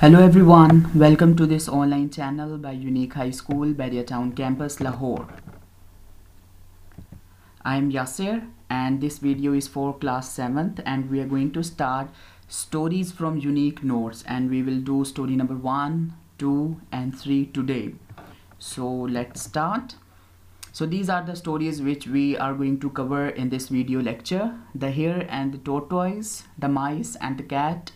Hello everyone, welcome to this online channel by Unique High School, Town Campus, Lahore. I'm Yasser and this video is for class 7th and we are going to start stories from unique notes and we will do story number 1, 2 and 3 today. So let's start. So these are the stories which we are going to cover in this video lecture. The hare and the tortoise, the mice and the cat,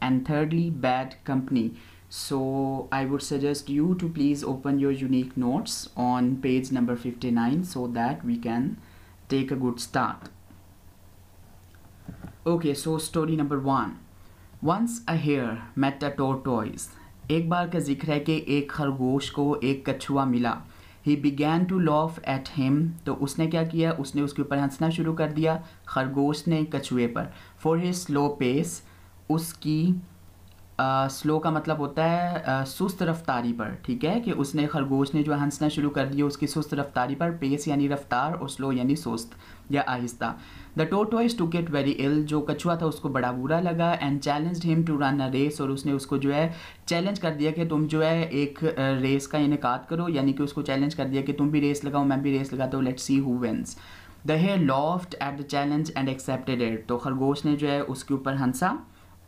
and thirdly bad company so I would suggest you to please open your unique notes on page number 59 so that we can take a good start okay so story number 1 once a hare met a tortoise एक बार का जिक्र है कि एक खरगोश को एक कछुआ मिला he began to laugh at him तो उसने क्या किया उसने उसके ऊपर हंसना शुरू कर दिया खरगोश ने कछुए पर for his slow pace उसकी स्लो का मतलब होता है आ, सुस्त रफ्तारी पर ठीक है कि उसने खरगोश ने जो हंसना शुरू कर दिया उसकी सुस्त रफ्तारी पर पेस यानी रफ्तार और स्लो यानी सुस्त या आहिस्ता the is to get very ill जो कछुआ था उसको बड़ा बुरा लगा and challenge him to run a race और उसने उसको जो है चैलेंज कर दिया कि तुम जो है एक रेस का इनका करो यानी कि उसको चैलेंज कर दिया कि तुम भी रेस लगाओ मैं भी रेस लगाता हूँ let see who wins the hare laughed at the challenge and accepted it तो खरगोश ने जो है उसके ऊपर हंसा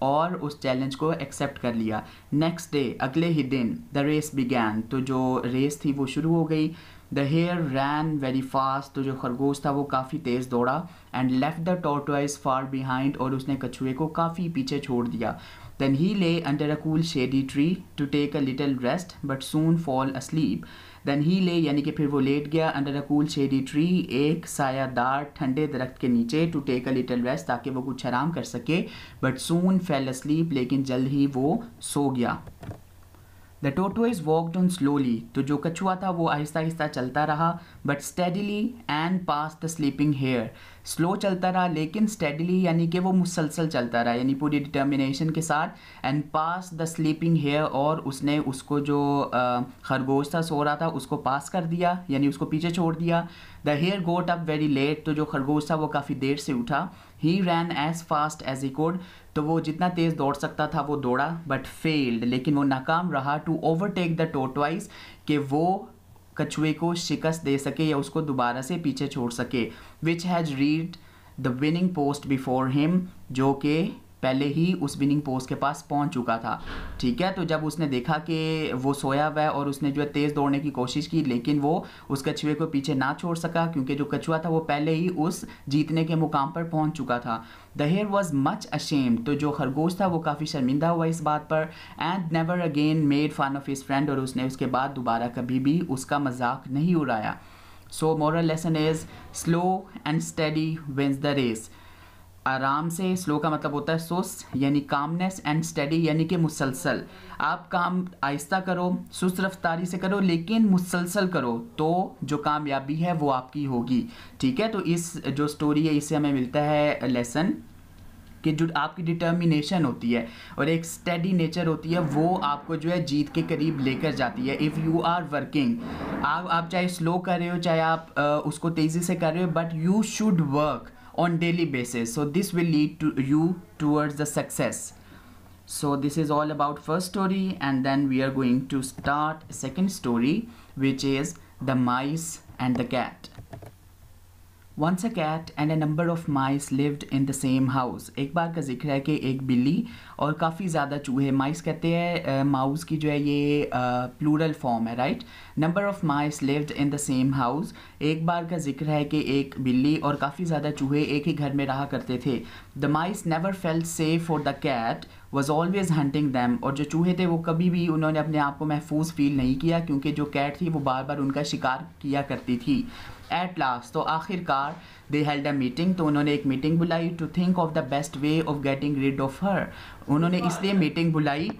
और उस चैलेंज को एक्सेप्ट कर लिया नेक्स्ट डे अगले ही दिन द रेस बिगैन तो जो रेस थी वो शुरू हो गई the hare ran very fast तो जो खरगोश था वो काफ़ी तेज़ दौड़ा and left the tortoise far behind और उसने कछुए को काफ़ी पीछे छोड़ दिया Then he lay under a cool shady tree to take a little rest but soon fall asleep. Then he lay yani ke फिर wo लेट gaya under a cool shady tree ek saaya सायादार thande darakht ke niche to take a little rest taaki wo kuch aaram kar sake but soon fell asleep lekin jald hi wo so gaya the tortoise walked on slowly तो जो कछुआ था वो आहिस्ता आहिस्ता चलता रहा but steadily and pass the sleeping hare slow चलता रहा लेकिन स्टेडिली यानी कि वो मुसलसल चलता रहा यानी पूरी डिटर्मिनेशन के साथ and pass the sleeping hare और उसने उसको जो खरगोश था सो रहा था उसको पास कर दिया यानी उसको पीछे छोड़ दिया the hare got up very late तो जो खरगोश था वो काफ़ी देर से उठा ही ran as fast as he could तो वो जितना तेज़ दौड़ सकता था वो दौड़ा बट फेल्ड लेकिन वो नाकाम रहा टू ओवरटेक द टोटवाइस कि वो कछुए को शिकस्त दे सके या उसको दोबारा से पीछे छोड़ सके which has reached the winning post before him जो कि पहले ही उस विनिंग पोस्ट के पास पहुंच चुका था ठीक है तो जब उसने देखा कि वो सोया हुआ है और उसने जो है तेज़ दौड़ने की कोशिश की लेकिन वो उस कछुए को पीछे ना छोड़ सका क्योंकि जो कछुआ था वो पहले ही उस जीतने के मुकाम पर पहुंच चुका था the hare was much ashamed तो जो खरगोश था वो काफ़ी शर्मिंदा हुआ इस बात पर and never again made fun of his friend और उसने उसके बाद दोबारा कभी भी उसका मजाक नहीं उड़ाया so moral lesson is slow and steady wins the race आराम से स्लो का मतलब होता है सुस्त यानी कामनेस एंड स्टडी यानी कि मुसलसल आप काम आहिस्ता करो सुस्त रफ्तारी से करो लेकिन मुसलसल करो तो जो कामयाबी है वो आपकी होगी ठीक है तो इस जो स्टोरी है इससे हमें मिलता है लेसन कि जो आपकी डिटर्मिनेशन होती है और एक स्टडी नेचर होती है वो आपको जो है जीत के करीब लेकर जाती है इफ़ यू आर वर्किंग आप आप चाहे स्लो कर रहे हो चाहे आप आ, उसको तेज़ी से कर रहे हो but you should work on daily basis so this will lead to you towards the success so this is all about first story and then we are going to start second story which is the mice and the cat once a cat and a number of mice lived in the same house एक बार का जिक्र है कि एक बिल्ली और काफ़ी ज़्यादा चूहे माइस कहते हैं माउस की जो है ये प्लूरल फॉर्म है right number of mice lived in the same house एक बार का जिक्र है कि एक बिल्ली और काफ़ी ज़्यादा चूहे एक ही घर में रहा करते थे the mice never felt safe for the cat was always hunting them और जो चूहे थे वो कभी भी उन्होंने अपने आप को महफूज फील नहीं किया क्योंकि जो कैट थी वो बार बार उनका शिकार किया करती थी एट लास्ट तो आखिरकार दे हेल्ड अ मीटिंग तो उन्होंने एक मीटिंग बुलाई to think of the best way of getting rid of her उन्होंने इसलिए मीटिंग बुलाई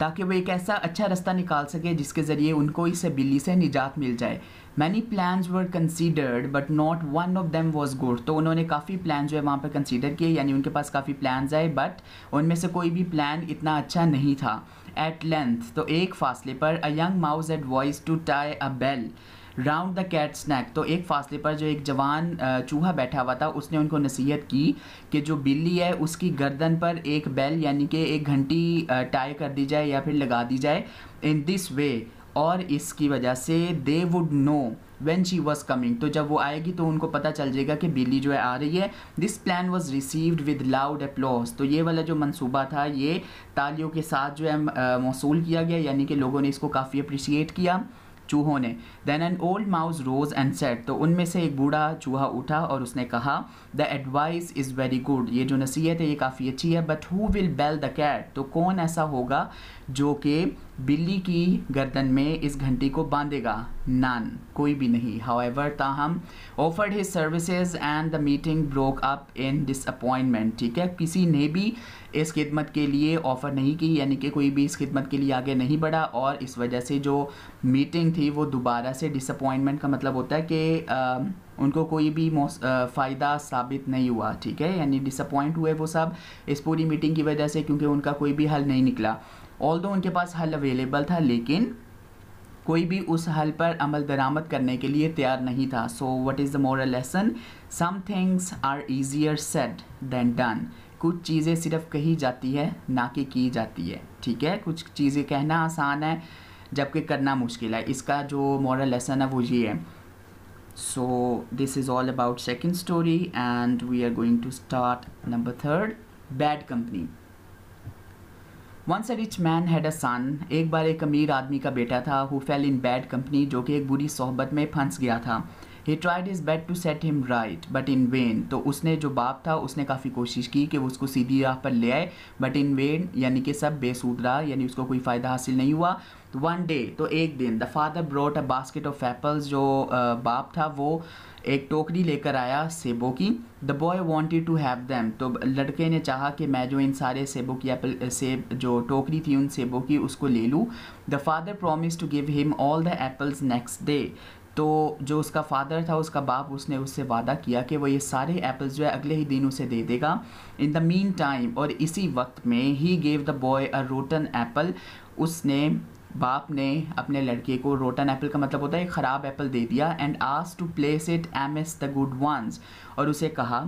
ताकि वो एक ऐसा अच्छा रास्ता निकाल सके जिसके ज़रिए उनको इस बिल्ली से निजात मिल जाए many plan were considered but not one of them was good तो उन्होंने काफ़ी प्लान जो है वहाँ पर कंसिडर किए यानी उनके पास काफ़ी प्लान आए बट उनमें से कोई भी प्लान इतना अच्छा नहीं था एट लेंथ तो एक फासले पर a young advised to tie a bell round the cat neck तो एक फासले पर जो एक जवान चूहा बैठा हुआ था उसने उनको नसीहत की कि जो बिल्ली है उसकी गर्दन पर एक बेल यानी कि एक घंटी टाई कर दी जाए या फिर लगा दी जाए इन दिस वे और इसकी वजह से they would know when she was coming तो जब वो आएगी तो उनको पता चल जाएगा कि बिल्ली जो है आ रही है this plan was received with loud applause तो ये वाला जो मनसूबा था ये तालियों के साथ जो है मौसू किया गया यानी कि लोगों ने इसको काफ़ी अप्रिशिएट किया चूहों ने then an old mouse rose and said तो उनमें से एक बूढ़ा चूहा उठा और उसने कहा the advice is very good ये जो नसीहत है ये काफ़ी अच्छी है but who will bell the cat तो कौन ऐसा होगा जो कि बिल्ली की गर्दन में इस घंटी को बांधेगा नान कोई भी नहीं हाउ एवर ताहम offered his services and the meeting broke up in disappointment ठीक है किसी ने भी इस खिदमत के लिए ऑफ़र नहीं की यानी कि कोई भी इस खिदमत के लिए आगे नहीं बढ़ा और इस वजह से जो मीटिंग थी वो दोबारा से डिसअपॉइंटमेंट का मतलब होता है कि उनको कोई भी फ़ायदा साबित नहीं हुआ ठीक है यानी डिसअपॉइंट हुए वो सब इस पूरी मीटिंग की वजह से क्योंकि उनका कोई भी हल नहीं निकला ऑल उनके पास हल अवेलेबल था लेकिन कोई भी उस हल पर अमल दरामद करने के लिए तैयार नहीं था so what is the moral lesson some things are easier said than done कुछ चीज़ें सिर्फ कही जाती है ना कि की जाती है ठीक है कुछ चीज़ें कहना आसान है जबकि करना मुश्किल है इसका जो मॉरल लेसन है वो ये है so this is all about second story and we are going to start number third bad company once a rich man had a son एक बार एक अमीर आदमी का बेटा था who fell in bad company जो कि एक बुरी सोहबत में फंस गया था he tried his best to set him right but in vain तो उसने जो बाप था उसने काफ़ी कोशिश की कि वो उसको सीधी राह पर ले आए बट इन वेन यानी कि सब बेसूद रहा यानी उसको कोई फ़ायदा हासिल नहीं हुआ वन तो डे तो एक दिन the father brought a basket of apples जो बाप था वो एक टोकरी लेकर आया सेबों की the boy wanted to have them तो लड़के ने चाहा कि मैं जो इन सारे सेबों की एप्पल सेब जो टोकरी थी उन सेबों की उसको ले लूँ the father promise to give him all the apples next day तो जो उसका फादर था उसका बाप उसने उससे वादा किया कि वो ये सारे एप्पल्स जो है अगले ही दिन उसे दे देगा इन द मीन टाइम और इसी वक्त में ही gave the boy a rotten apple उसने बाप ने अपने लड़के को रोटन एप्पल का मतलब होता है ख़राब एप्पल दे दिया एंड आस to place it amongst the good ones और उसे कहा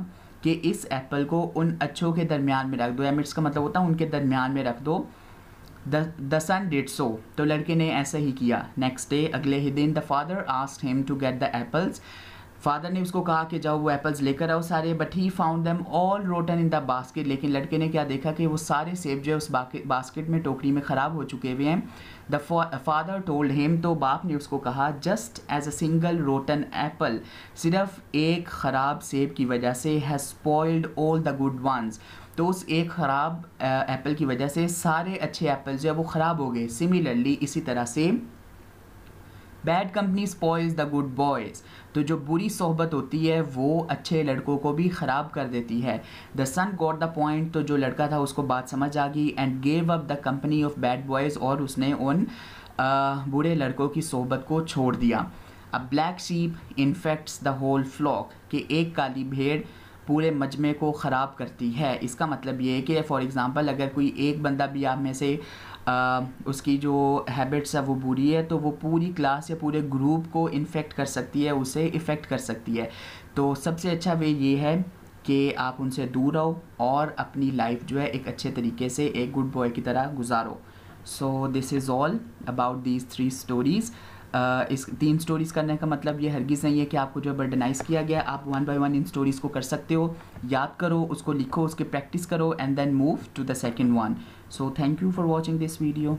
कि इस एप्पल को उन अच्छों के दरमियान में रख दो एम का मतलब होता है उनके दरमियान में रख दो द सन डिड सो तो लड़के ने ऐसा ही किया नेक्स्ट डे अगले ही दिन the father asked him to get the apples father ने उसको कहा कि जाओ वो एप्पल्स लेकर आओ सारे but he found them all rotten in the basket लेकिन लड़के ने क्या देखा कि वो सारे सेब जो है उस बास्केट में टोकरी में ख़राब हो चुके हुए हैं द फादर टोल्ड हिम तो बाप ने उसको कहा just as a single rotten apple सिर्फ एक ख़राब सेब की वजह से has spoiled all the good ones तो उस एक ख़राब एप्पल की वजह से सारे अच्छे एप्पल जो है वो ख़राब हो गए सिमिलरली इसी तरह से bad company spoils the good boys तो जो बुरी सोहबत होती है वो अच्छे लड़कों को भी ख़राब कर देती है the son got the point तो जो लड़का था उसको बात समझ आ गई and gave up the company of bad boys और उसने उन बुरे लड़कों की सोहबत को छोड़ दिया a black sheep infects the whole flock कि एक काली भेड़ पूरे मजमे को ख़राब करती है इसका मतलब ये है कि फॉर एग्ज़ाम्पल अगर कोई एक बंदा भी आप में से आ, उसकी जो हैबिट्स है वो बुरी है तो वो पूरी क्लास या पूरे ग्रुप को इन्फेक्ट कर सकती है उसे इफ़ेक्ट कर सकती है तो सबसे अच्छा वे ये है कि आप उनसे दूर रहो और अपनी लाइफ जो है एक अच्छे तरीके से एक गुड बॉय की तरह गुजारो so this is all about these three stories इस तीन स्टोरीज़ करने का मतलब ये हरगिज़ नहीं है कि आपको जो है बर्डनाइज किया गया आप वन बाय वन इन स्टोरीज़ को कर सकते हो याद करो उसको लिखो उसकी प्रैक्टिस करो and then move to the second one so thank you for watching this video